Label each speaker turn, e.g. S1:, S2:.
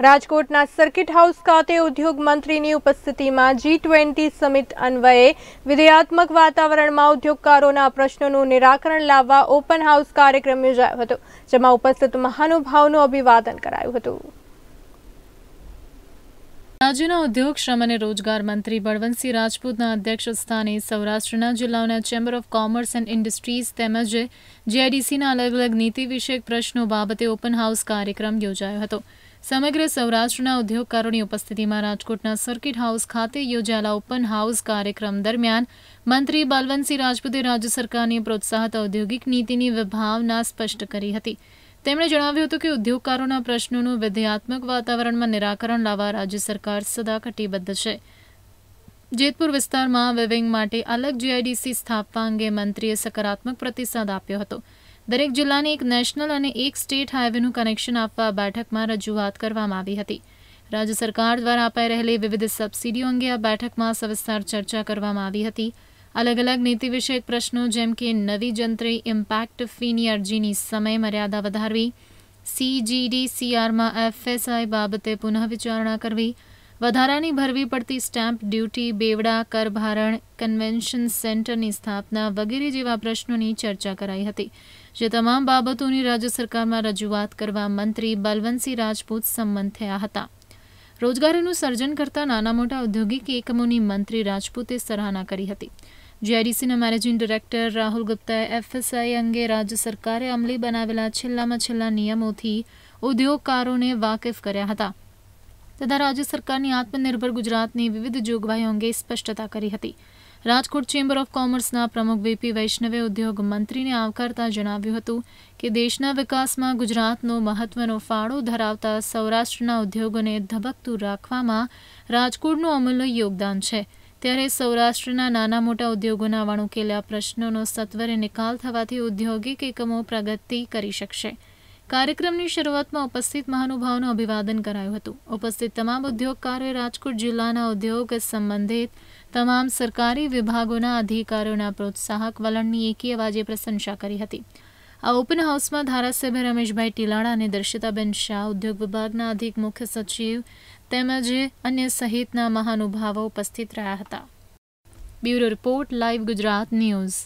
S1: રાજકોટના circuit house ખાતે ઉદ્યોગ મંત્રીની ઉપસ્થિતિમાં જી ટ્વેન્ટી સમિટ અન્વયે વિધેયાત્મક વાતાવરણમાં ઉદ્યોગકારોના પ્રશ્નોનું નિરાકરણ લાવવા ઓપન હાઉસ કાર્યક્રમ યોજાયો હતો જેમાં ઉપસ્થિત મહાનુભાવોનું અભિવાદન કરાયું હતું
S2: રાજ્યના ઉદ્યોગ શ્રમ અને રોજગાર મંત્રી બળવંતસિંહ રાજપૂતના અધ્યક્ષ સ્થાને સૌરાષ્ટ્રના જિલ્લાઓના chamber of commerce and industries તેમજ જીઆઈડીસીના અલગ અલગ નીતિ વિષયક પ્રશ્નો બાબતે ઓપન હાઉસ કાર્યક્રમ યોજાયો હતો સમગ્ર સૌરાષ્ટ્રના ઉદ્યોગકારોની ઉપસ્થિતિમાં રાજકોટના સર્કિટ હાઉસ ખાતે યોજાયેલા ઓપન હાઉસ કાર્યક્રમ દરમિયાન મંત્રી બલવંતસિંહ રાજપૂતે રાજ્ય સરકારની પ્રોત્સાહિત ઔદ્યોગિક નીતિની વિભાવના સ્પષ્ટ કરી હતી તેમણે જણાવ્યું હતું કે ઉદ્યોગકારોના પ્રશ્નોનું વિધેયાત્મક વાતાવરણમાં નિરાકરણ લાવવા રાજ્ય સરકાર સદા કટિબદ્ધ છે જેતપુર વિસ્તારમાં વિવિંગ માટે અલગ જીઆઈડીસી સ્થાપવા અંગે મંત્રીએ સકારાત્મક પ્રતિસાદ આપ્યો હતો દરેક જિલ્લાને એક નેશનલ અને એક સ્ટેટ હાઈવેનું કનેક્શન આપવા બેઠકમાં રજૂઆત કરવામાં આવી હતી રાજ્ય સરકાર દ્વારા અપાઈ રહેલી વિવિધ સબસિડીઓ અંગે આ બેઠકમાં સવિસ્તાર ચર્ચા કરવામાં આવી હતી અલગ અલગ નીતિ વિષયક પ્રશ્નો જેમ કે નવી જંત્રી ઇમ્પેક્ટ ફીની અરજીની સમય મર્યાદા વધારવી સીજીડી સીઆરમાં એફએસઆઈ બાબતે પુનઃ વિચારણા કરવી વધારાની ભરવી પડતી સ્ટેમ્પ ડ્યુટી બેવડા કરભારણ કન્વેન્શન સેન્ટરની સ્થાપના વગેરે જેવા પ્રશ્નોની ચર્ચા કરાઈ હતી જે તમામ બાબતોની રાજ્ય સરકારમાં રજૂઆત કરવા મંત્રી બલવંતસિંહ રાજપૂત સંમત થયા હતા રોજગારીનું સર્જન કરતા નાના મોટા ઔદ્યોગિક એકમોની મંત્રી રાજપૂતે સરાહના કરી હતી જીઆઈડીસીના મેનેજિંગ ડિરેક્ટર રાહુલ ગુપ્તાએ એફએસઆઈ અંગે રાજ્ય સરકારે અમલી બનાવેલા છેલ્લામાં છેલ્લા નિયમોથી ઉદ્યોગકારોને વાકેફ કર્યા હતા તથા રાજ્ય સરકારની આત્મનિર્ભર ગુજરાતની વિવિધ જોગવાઈઓ અંગે સ્પષ્ટતા કરી હતી રાજકોટ ચેમ્બર ઓફ કોમર્સના પ્રમુખ વીપી વૈષ્ણવે ઉદ્યોગ મંત્રીને આવકારતા જણાવ્યું હતું કે દેશના વિકાસમાં ગુજરાતનો મહત્વનો ફાળો ધરાવતા સૌરાષ્ટ્રના ઉદ્યોગોને ધબકતું રાખવામાં રાજકોટનું અમૂલ્ય યોગદાન છે ત્યારે સૌરાષ્ટ્રના નાના મોટા ઉદ્યોગોના વણુકેલા પ્રશ્નોનો સત્વરે નિકાલ થવાથી ઔદ્યોગિક એકમો પ્રગતિ કરી શકશે કાર્યક્રમની શરૂઆતમાં ઉપસ્થિત મહાનુભાવોનું અભિવાદન કરાયું હતું ઉપસ્થિત તમામ ઉદ્યોગકારોએ રાજકોટ જિલ્લાના ઉદ્યોગ સંબંધિત તમામ સરકારી વિભાગોના અધિકારીઓના પ્રોત્સાહક વલણની એકી અવાજે પ્રશંસા કરી હતી આ ઓપન હાઉસમાં ધારાસભ્ય રમેશભાઈ ટીલાળા અને દર્શિતાબેન શાહ ઉદ્યોગ વિભાગના અધિક મુખ્ય સચિવ તેમજ અન્ય સહિતના મહાનુભાવો ઉપસ્થિત રહ્યા હતા bureau report live Gujarat news